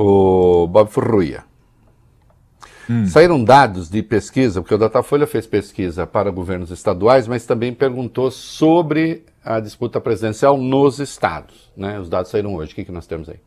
o Bob Furruia. Hum. Saíram dados de pesquisa, porque o Datafolha fez pesquisa para governos estaduais, mas também perguntou sobre a disputa presidencial nos estados. Né? Os dados saíram hoje. O que, que nós temos aí?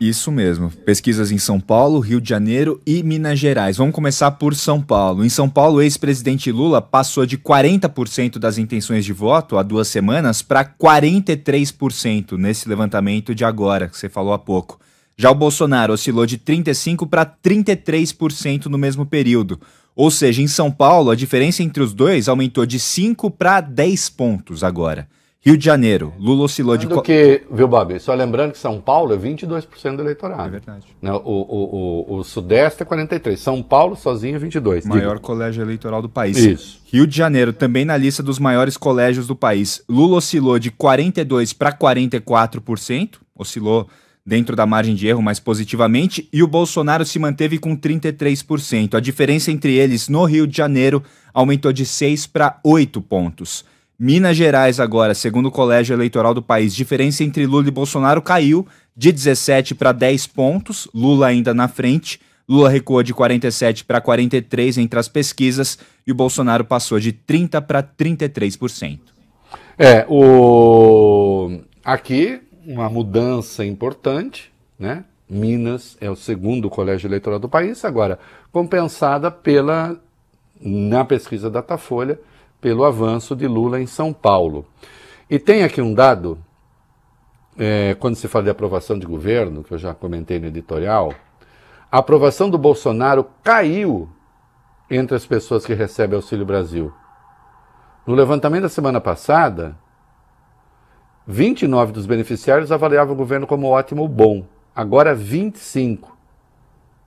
Isso mesmo. Pesquisas em São Paulo, Rio de Janeiro e Minas Gerais. Vamos começar por São Paulo. Em São Paulo, o ex-presidente Lula passou de 40% das intenções de voto há duas semanas para 43% nesse levantamento de agora, que você falou há pouco. Já o Bolsonaro oscilou de 35% para 33% no mesmo período. Ou seja, em São Paulo, a diferença entre os dois aumentou de 5 para 10 pontos agora. Rio de Janeiro, Lula oscilou de. de... que, viu, Babi, só lembrando que São Paulo é 22% do eleitorado. É verdade. Né, o, o, o, o Sudeste é 43%, São Paulo sozinho é 22%. Maior Diga. colégio eleitoral do país. Isso. Rio de Janeiro, também na lista dos maiores colégios do país. Lula oscilou de 42% para 44%, oscilou dentro da margem de erro mais positivamente, e o Bolsonaro se manteve com 33%. A diferença entre eles no Rio de Janeiro aumentou de 6 para 8 pontos. Minas Gerais, agora, segundo o Colégio Eleitoral do país, diferença entre Lula e Bolsonaro caiu de 17 para 10 pontos, Lula ainda na frente. Lula recuou de 47 para 43 entre as pesquisas e o Bolsonaro passou de 30 para 33%. É, o aqui uma mudança importante, né? Minas é o segundo colégio eleitoral do país, agora compensada pela, na pesquisa Datafolha, pelo avanço de Lula em São Paulo. E tem aqui um dado, é, quando se fala de aprovação de governo, que eu já comentei no editorial, a aprovação do Bolsonaro caiu entre as pessoas que recebem Auxílio Brasil. No levantamento da semana passada, 29 dos beneficiários avaliavam o governo como ótimo ou bom, agora 25,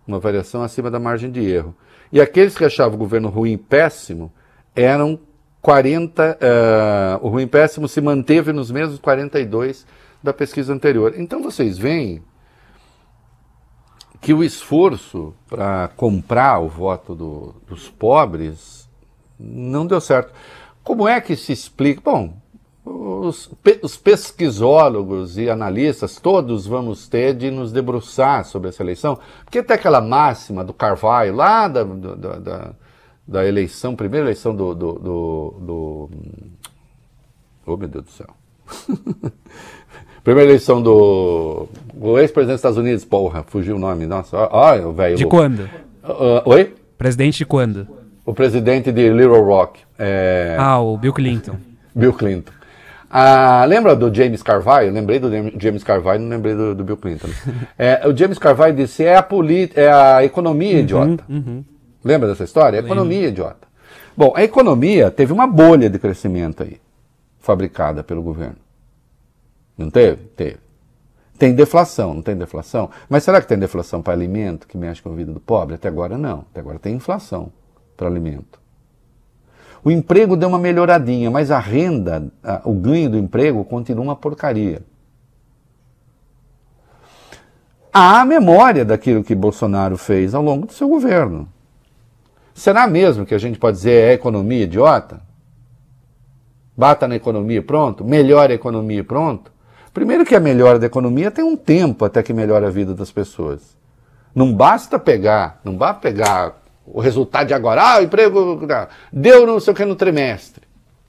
uma variação acima da margem de erro. E aqueles que achavam o governo ruim péssimo eram 40, uh, eh, o ruim péssimo se manteve nos mesmos 42 da pesquisa anterior. Então vocês veem que o esforço para comprar o voto do, dos pobres não deu certo. Como é que se explica? Bom, os, os, pesquisólogos e analistas, todos vamos ter de nos debruçar sobre essa eleição, porque até aquela máxima do Carvalho, lá da, da, da, da eleição, primeira eleição do, do, do, do. Oh, meu Deus do céu! Primeira eleição do, ex-presidente dos Estados Unidos, porra, fugiu o nome, nossa, olha o velho. De quando? Uh, oi? Presidente de quando? O presidente de Little Rock. É... Ah, o Bill Clinton. Bill Clinton. Ah, lembra do James Carvalho? Lembrei do James Carvalho, não lembrei do, do Bill Clinton. é, o James Carvalho disse: é a, polit é a economia uhum, idiota. Uhum. Lembra dessa história? É a Economia idiota. Bom, a economia teve uma bolha de crescimento aí, fabricada pelo governo. Não teve? Teve. Tem deflação, não tem deflação? Mas será que tem deflação para alimento que mexe com a vida do pobre? Até agora não. Até agora tem inflação para alimento. O emprego deu uma melhoradinha, mas a renda, o ganho do emprego continua uma porcaria. Há a memória daquilo que Bolsonaro fez ao longo do seu governo. Será mesmo que a gente pode dizer é economia idiota? Bata na economia pronto? Melhora a economia pronto? Primeiro que a melhora da economia tem um tempo até que melhora a vida das pessoas. Não basta pegar, não basta pegar o resultado de agora. Ah, o emprego deu não sei o que no trimestre.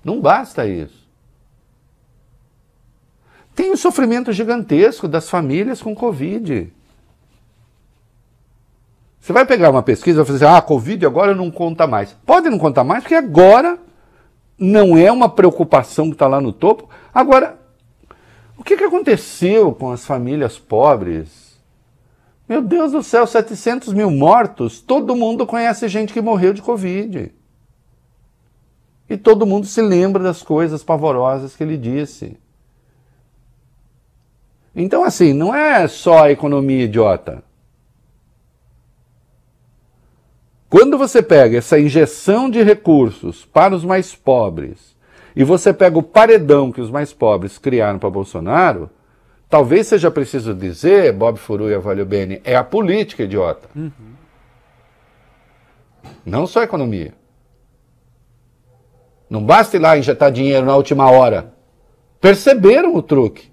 Não basta isso. Tem o um sofrimento gigantesco das famílias com Covid. Você vai pegar uma pesquisa e vai fazer, ah, Covid agora não conta mais. Pode não contar mais, porque agora não é uma preocupação que está lá no topo. Agora, o que, que aconteceu com as famílias pobres meu Deus do céu, 700 mil mortos. Todo mundo conhece gente que morreu de Covid. E todo mundo se lembra das coisas pavorosas que ele disse. Então, assim, não é só a economia idiota. Quando você pega essa injeção de recursos para os mais pobres e você pega o paredão que os mais pobres criaram para Bolsonaro, Talvez seja preciso dizer, Bob Furu e Avalio Bene, é a política idiota. Uhum. Não só a economia. Não basta ir lá injetar dinheiro na última hora. Perceberam o truque.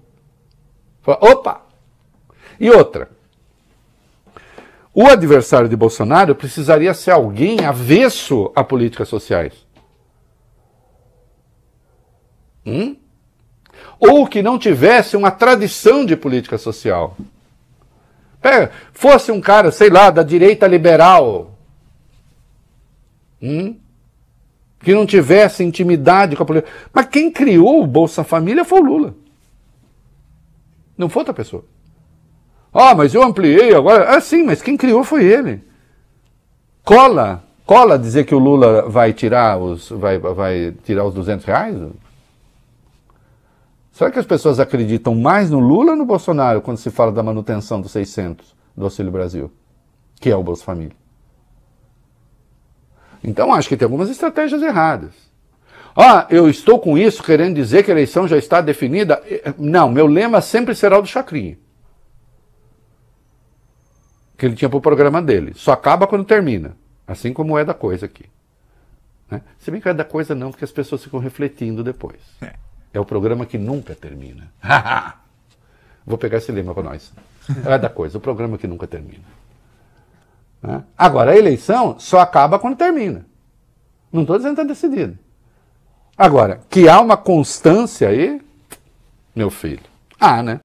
opa! E outra. O adversário de Bolsonaro precisaria ser alguém avesso a políticas sociais. Hum? ou que não tivesse uma tradição de política social. Pega, fosse um cara, sei lá, da direita liberal, hum, que não tivesse intimidade com a política. Mas quem criou o Bolsa Família foi o Lula. Não foi outra pessoa. Ah, mas eu ampliei agora. Ah, sim, mas quem criou foi ele. Cola, cola dizer que o Lula vai tirar os, vai, vai tirar os 200 reais? Será que as pessoas acreditam mais no Lula ou no Bolsonaro quando se fala da manutenção dos 600 do Auxílio Brasil, que é o Bolsa Família? Então acho que tem algumas estratégias erradas. Ah, eu estou com isso querendo dizer que a eleição já está definida? Eh, não, meu lema sempre será o do Chacrinha. Que ele tinha para o programa dele. Só acaba quando termina. Assim como é da coisa aqui. Né? Se bem que é da coisa não, porque as pessoas ficam refletindo depois. É. É o programa que nunca termina. Vou pegar esse lema para nós. É da coisa, o programa que nunca termina. Né? Agora, a eleição só acaba quando termina. Não estou dizendo que está decidido. Agora, que há uma constância aí, meu filho. Ah, né?